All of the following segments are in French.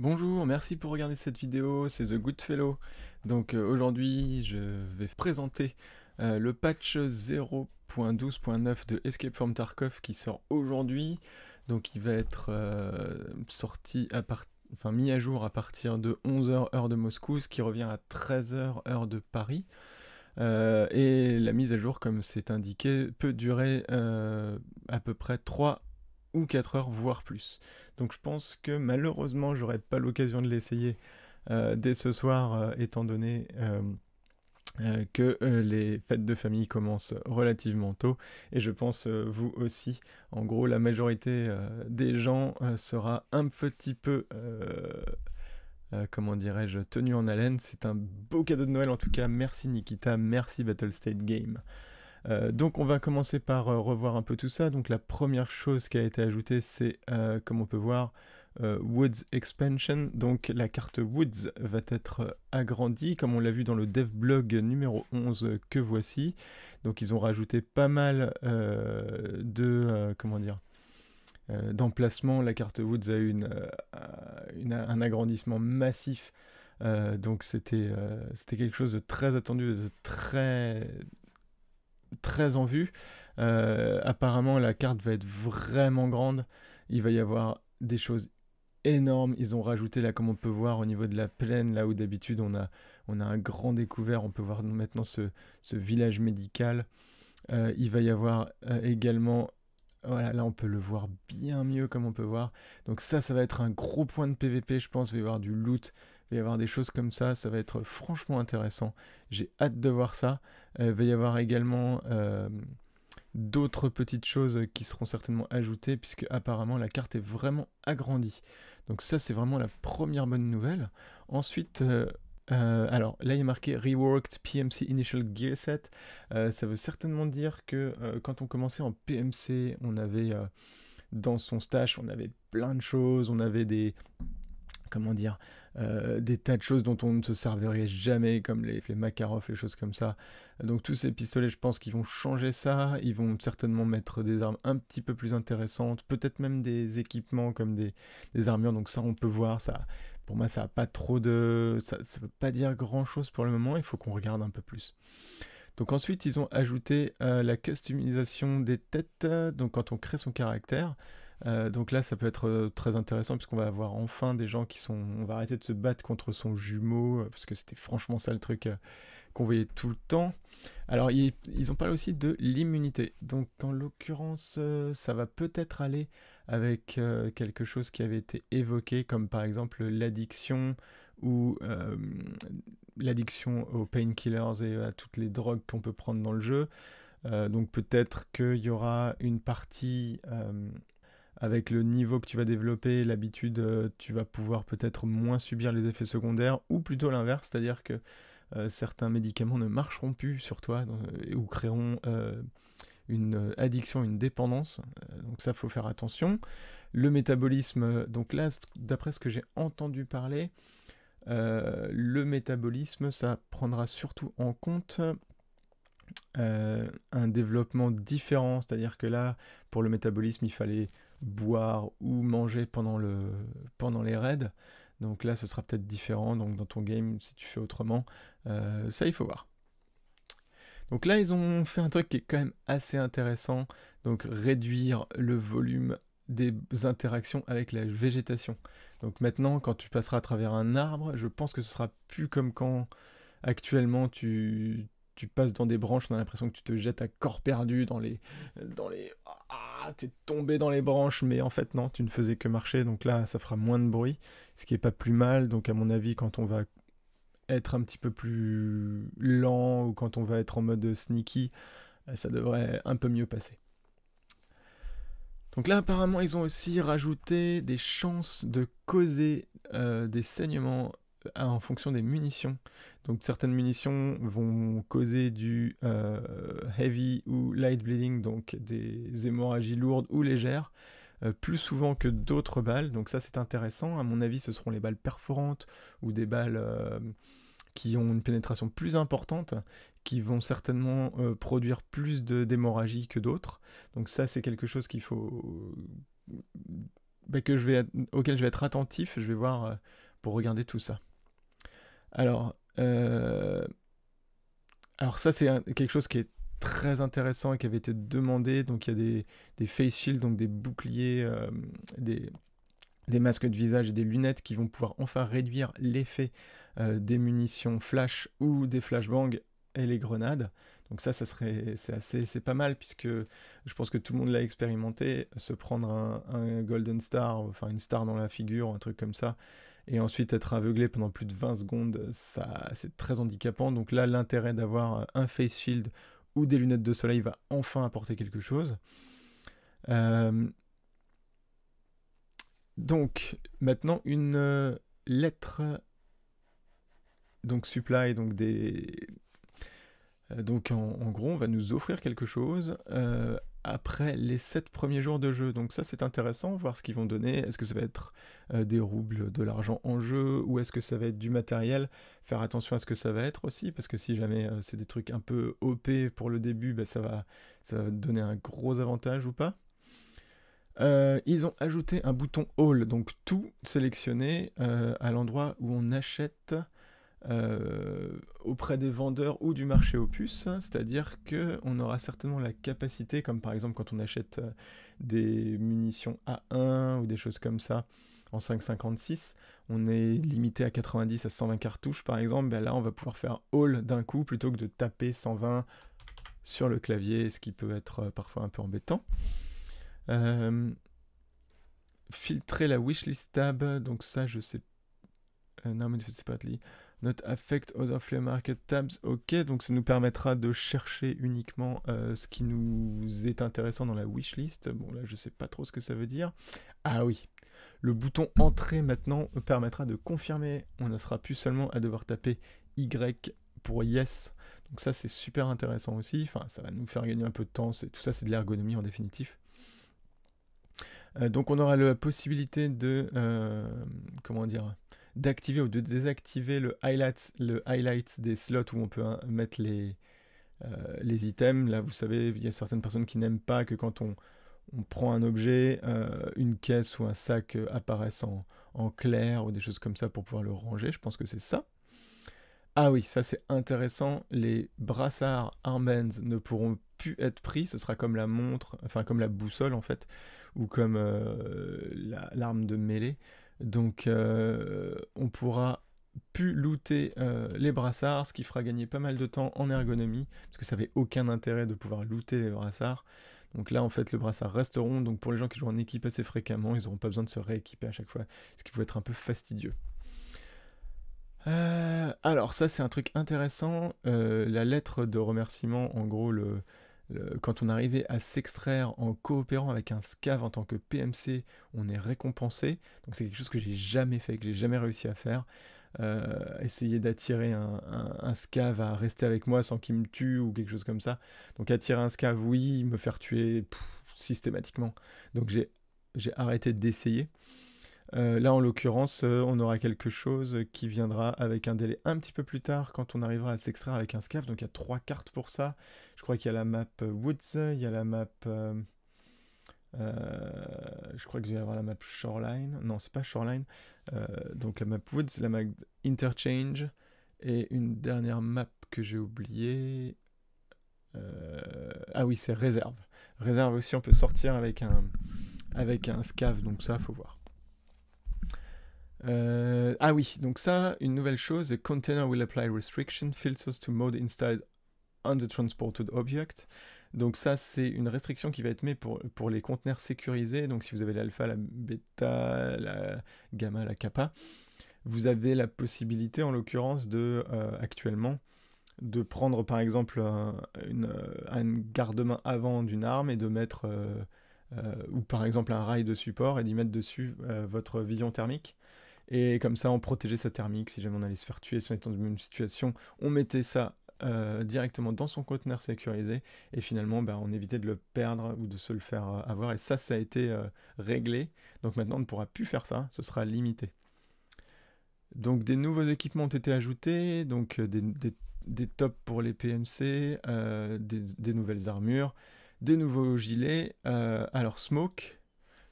Bonjour, merci pour regarder cette vidéo, c'est The Good Fellow. Donc euh, aujourd'hui, je vais présenter euh, le patch 0.12.9 de Escape from Tarkov qui sort aujourd'hui. Donc il va être euh, sorti à enfin mis à jour à partir de 11h heure de Moscou, ce qui revient à 13h heure de Paris. et la mise à jour, comme c'est indiqué, peut durer à peu près 3 ou 4 heures, voire plus. Donc je pense que malheureusement, j'aurai pas l'occasion de l'essayer euh, dès ce soir, euh, étant donné euh, que les fêtes de famille commencent relativement tôt. Et je pense vous aussi. En gros, la majorité des gens sera un petit peu... comment dirais-je, tenu en haleine. C'est un beau cadeau de Noël en tout cas. Merci Nikita, merci Battle State Game. Euh, donc on va commencer par euh, revoir un peu tout ça. Donc la première chose qui a été ajoutée, c'est euh, comme on peut voir Woods Expansion. Donc la carte Woods va être agrandie, comme on l'a vu dans le dev blog numéro 11 que voici. Donc ils ont rajouté pas mal de comment dire d'emplacements. La carte Woods a eu un agrandissement massif. donc c'était c'était quelque chose de très attendu, de très très en vue. Euh, apparemment, la carte va être vraiment grande. Il va y avoir des choses énormes. Ils ont rajouté, là, comme on peut voir, au niveau de la plaine, là où d'habitude on a, on a un grand découvert. On peut voir maintenant ce, village médical. Euh, il va y avoir euh, également. Voilà, là on peut le voir bien mieux comme on peut voir. Donc ça, ça va être un gros point de PVP, je pense. Il va y avoir du loot, il va y avoir des choses comme ça, ça va être franchement intéressant. J'ai hâte de voir ça. Euh, il va y avoir également euh, d'autres petites choses qui seront certainement ajoutées puisque apparemment la carte est vraiment agrandie. Donc ça c'est vraiment la première bonne nouvelle. Ensuite, euh, alors là il est marqué Reworked PMC Initial Gear Set. ça veut certainement dire que quand on commençait en PMC, on avait dans son stash, on avait plein de choses, on avait des comment dire, euh, des tas de choses dont on ne se servirait jamais, comme les, les Makarov, les choses comme ça. Donc tous ces pistolets, je pense qu'ils vont changer ça, ils vont certainement mettre des armes un petit peu plus intéressantes, peut-être même des équipements comme des, armures, donc ça on peut voir, ça, pour moi ça a pas trop de... ça ne veut pas dire grand-chose pour le moment, il faut qu'on regarde un peu plus. Donc ensuite ils ont ajouté euh, la customisation des têtes, donc quand on crée son caractère, euh, donc là, ça peut être euh, très intéressant puisqu'on va avoir enfin des gens qui sont. On va arrêter de se battre contre son jumeau euh, parce que c'était franchement ça le truc qu'on voyait tout le temps. Alors, ils, ils ont parlé aussi de l'immunité. Donc, en l'occurrence, ça va peut-être aller avec quelque chose qui avait été évoqué, comme par exemple l'addiction ou l'addiction aux painkillers et à toutes les drogues qu'on peut prendre dans le jeu. donc peut-être qu'il y aura une partie avec le niveau que tu vas développer, l'habitude, euh, tu vas pouvoir peut-être moins subir les effets secondaires, ou plutôt l'inverse, c'est-à-dire que euh, certains médicaments ne marcheront plus sur toi euh, ou créeront une addiction, une dépendance. donc ça, faut faire attention. Le métabolisme, donc là, d'après ce que j'ai entendu parler, le métabolisme, ça prendra surtout en compte un développement différent, c'est-à-dire que là, pour le métabolisme, il fallait boire ou manger pendant, le, pendant les raids. Donc là, ce sera peut-être différent. Donc dans ton game, si tu fais autrement, euh, ça, il faut voir. Donc là, ils ont fait un truc qui est quand même assez intéressant. Donc réduire le volume des interactions avec la végétation. Donc maintenant, quand tu passeras à travers un arbre, je pense que ce sera plus comme quand actuellement tu, passes dans des branches, on a l'impression que tu te jettes à corps perdu dans les, dans les, ah, ah, t'es tombé dans les branches, mais en fait, non, tu ne faisais que marcher, donc là, ça fera moins de bruit, ce qui est pas plus mal. Donc, à mon avis, quand on va être un petit peu plus lent ou quand on va être en mode sneaky, euh, ça devrait un peu mieux passer. Donc là, apparemment, ils ont aussi rajouté des chances de causer euh, des saignements euh, en fonction des munitions. Donc certaines munitions vont causer du euh, heavy ou light bleeding, donc des hémorragies lourdes ou légères, euh, plus souvent que d'autres balles. Donc ça c'est intéressant. À mon avis, ce seront les balles perforantes ou des balles qui ont une pénétration plus importante, qui vont certainement produire plus d'hémorragies que d'autres. Donc ça c'est quelque chose qu'il faut bah, que je vais, auquel je vais être attentif. Je vais voir pour regarder tout ça. Alors, euh, alors ça c'est quelque chose qui est très intéressant et qui avait été demandé. Donc il y a des, des face shields, donc des boucliers, euh, des, des, masques de visage et des lunettes qui vont pouvoir enfin réduire l'effet euh, des munitions flash ou des flashbangs et les grenades. Donc ça, ça serait, c'est assez, c'est pas mal puisque je pense que tout le monde l'a expérimenté. Se prendre un, un, golden star, enfin une star dans la figure, un truc comme ça, et ensuite être aveuglé pendant plus de 20 secondes, ça c'est très handicapant. Donc là, l'intérêt d'avoir un face shield ou des lunettes de soleil va enfin apporter quelque chose. Euh, donc maintenant une euh, lettre donc supply donc des euh, donc en, gros on va nous offrir quelque chose euh, après les 7 premiers jours de jeu. Donc ça c'est intéressant, voir ce qu'ils vont donner. Est-ce que ça va être euh, des roubles, de l'argent en jeu, ou est-ce que ça va être du matériel Faire attention à ce que ça va être aussi, parce que si jamais euh, c'est des trucs un peu OP pour le début, bah, ça, va, ça va donner un gros avantage ou pas. Euh, ils ont ajouté un bouton All, donc tout sélectionné à l'endroit où on achète euh, auprès des vendeurs ou du marché opus, c'est-à-dire que on aura certainement la capacité, comme par exemple quand on achète euh, des munitions A1 ou des choses comme ça en 5,56, on est limité à 90 à 120 cartouches par exemple, ben là on va pouvoir faire all d'un coup plutôt que de taper 120 sur le clavier, ce qui peut être euh, parfois un peu embêtant. filtrer la wishlist tab, donc ça je sais. non, mais pas Not affect other flea market tabs. Ok, donc ça nous permettra de chercher uniquement euh, ce qui nous est intéressant dans la wishlist. Bon, là, je sais pas trop ce que ça veut dire. Ah oui, le bouton entrée maintenant permettra de confirmer. On ne sera plus seulement à devoir taper Y pour yes. Donc ça, c'est super intéressant aussi. Enfin, ça va nous faire gagner un peu de temps. Tout ça, c'est de l'ergonomie en définitive. Euh, donc on aura la possibilité de... Euh, comment dire d'activer ou de désactiver le highlights, le des slots où on peut hein, mettre les, euh, les items. Là, vous savez, il y a certaines personnes qui n'aiment pas que quand on, prend un objet, euh, une caisse ou un sac euh, apparaissent en, clair ou des choses comme ça pour pouvoir le ranger. Je pense que c'est ça. Ah oui, ça c'est intéressant. Les brassards Armands ne pourront plus être pris. Ce sera comme la montre, enfin comme la boussole en fait, ou comme l'arme de mêlée. Donc euh, on pourra plus looter euh, les brassards, ce qui fera gagner pas mal de temps en ergonomie, parce que ça avait aucun intérêt de pouvoir looter les brassards. Donc là, en fait, le brassard resteront. Donc pour les gens qui jouent en équipe assez fréquemment, ils n'auront pas besoin de se rééquiper à chaque fois, ce qui peut être un peu fastidieux. Euh, alors ça, c'est un truc intéressant. la lettre de remerciement, en gros, le, quand on arrivait à s'extraire en coopérant avec un SCAV en tant que PMC, on est récompensé. Donc c'est quelque chose que j'ai jamais fait, que j'ai jamais réussi à faire. Euh, essayer d'attirer un, SCAV à rester avec moi sans qu'il me tue ou quelque chose comme ça. Donc attirer un SCAV, oui, me faire tuer systématiquement. Donc j'ai arrêté d'essayer. Euh, là, en l'occurrence, euh, on aura quelque chose qui viendra avec un délai un petit peu plus tard quand on arrivera à s'extraire avec un scaf. Donc il y a trois cartes pour ça. Je crois qu'il y a la map euh, Woods, il y a la map. je crois que je vais avoir la map Shoreline. Non, c'est pas Shoreline. donc la map Woods, la map Interchange et une dernière map que j'ai oubliée. ah oui, c'est réserve. Réserve aussi, on peut sortir avec un avec un scav, donc ça, faut voir. Euh, ah oui, donc ça, une nouvelle chose, the container will apply restriction filters to mode installed on the transported object. Donc ça, c'est une restriction qui va être mise pour, pour les conteneurs sécurisés. Donc si vous avez l'alpha, la bêta, la gamma, la kappa, vous avez la possibilité, en l'occurrence, de euh, actuellement de prendre par exemple euh, un, garde-main avant d'une arme et de mettre ou par exemple un rail de support et d'y mettre dessus votre vision thermique et comme ça, on protégeait sa thermique si jamais on allait se faire tuer, si on était dans une situation, on mettait ça euh, directement dans son conteneur sécurisé et finalement bah, on évitait de le perdre ou de se le faire euh, avoir et ça ça a été euh, réglé donc maintenant on ne pourra plus faire ça ce sera limité donc des nouveaux équipements ont été ajoutés donc des, tops pour les PMC des, nouvelles armures des nouveaux gilets alors smoke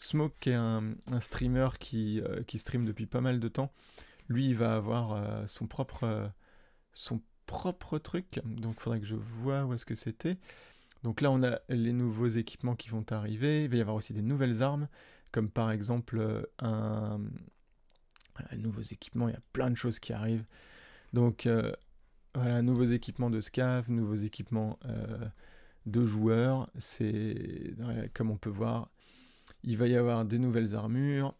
Smoke, qui est un, streamer euh, qui, stream depuis pas mal de temps, lui, il va avoir euh, son, propre, euh, son propre truc. Donc, il faudrait que je vois où est-ce que c'était. Donc là, on a les nouveaux équipements qui vont arriver. Il va y avoir aussi des nouvelles armes, comme par exemple un... nouveaux équipements, il y a plein de choses qui arrivent. Donc, voilà, nouveaux équipements de SCAV, nouveaux équipements de joueurs. C'est, comme on peut voir il va y avoir des nouvelles armures,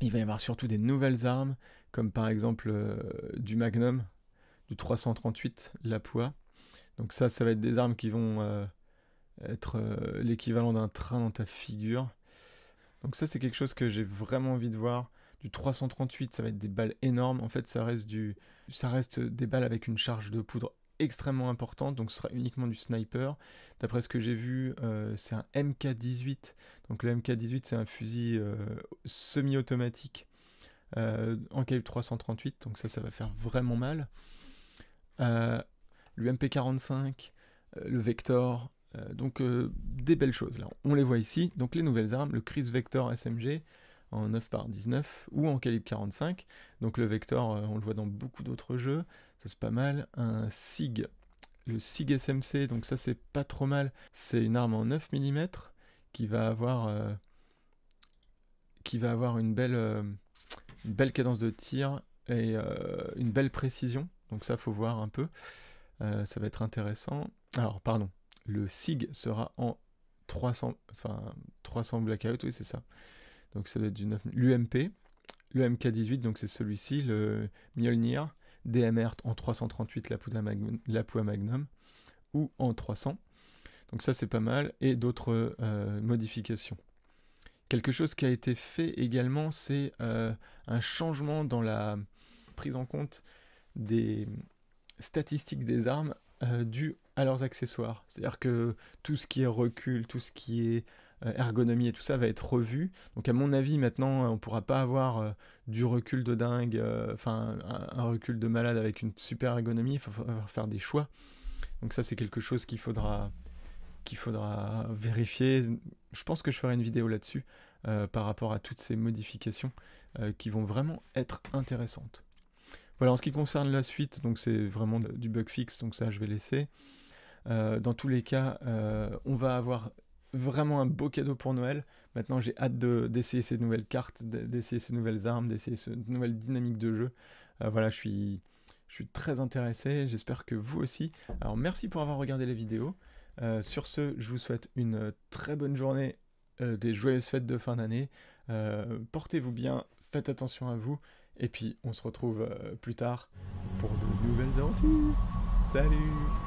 il va y avoir surtout des nouvelles armes, comme par exemple euh, du Magnum, du 338 Lapua. Donc ça, ça va être des armes qui vont euh, être euh, l'équivalent d'un train dans ta figure. Donc ça, c'est quelque chose que j'ai vraiment envie de voir. Du 338, ça va être des balles énormes. En fait, ça reste, du... ça reste des balles avec une charge de poudre extrêmement importante, donc ce sera uniquement du sniper. D'après ce que j'ai vu, euh, c'est un MK18. Donc le MK18, c'est un fusil euh, semi-automatique euh, en calibre 338, donc ça, ça va faire vraiment mal. le MP45, le Vector, donc des belles choses là. On les voit ici, donc les nouvelles armes, le Chris Vector SMG, en 9 par 19 ou en calibre 45. Donc le Vector, on le voit dans beaucoup d'autres jeux ça c'est pas mal. Un SIG, le SIG SMC, donc ça c'est pas trop mal, c'est une arme en 9 mm qui va avoir, euh, qui va avoir une, belle, euh, une belle cadence de tir et euh, une belle précision, donc ça faut voir un peu, ça va être intéressant. Alors pardon, le SIG sera en 300, enfin 300 blackout, oui c'est ça. Donc ça doit être du 9 mm L'UMP, le MK18, donc c'est celui-ci, le Mjolnir, DMR en 338 la Lapua Magnum ou en 300. Donc ça c'est pas mal et d'autres euh, modifications. Quelque chose qui a été fait également, c'est euh, un changement dans la prise en compte des statistiques des armes euh, dues à leurs accessoires. C'est-à-dire que tout ce qui est recul, tout ce qui est euh, ergonomie et tout ça va être revu. Donc à mon avis maintenant on pourra pas avoir euh, du recul de dingue, euh, enfin un, recul de malade avec une super ergonomie, il faut faire des choix. Donc ça c'est quelque chose qu'il faudra qu'il faudra vérifier. Je pense que je ferai une vidéo là-dessus par rapport à toutes ces modifications qui vont vraiment être intéressantes. Voilà, en ce qui concerne la suite, donc c'est vraiment du bug fix, donc ça je vais laisser. dans tous les cas, on va avoir vraiment un beau cadeau pour Noël. Maintenant, j'ai hâte d'essayer ces nouvelles cartes, d'essayer ces nouvelles armes, d'essayer cette nouvelle dynamique de jeu. Euh, voilà, je suis, je suis très intéressé. J'espère que vous aussi. Alors, merci pour avoir regardé la vidéo. Euh, sur ce, je vous souhaite une très bonne journée, euh, des joyeuses fêtes de fin d'année. Portez-vous bien, faites attention à vous. Et puis, on se retrouve plus tard pour de nouvelles aventures. Salut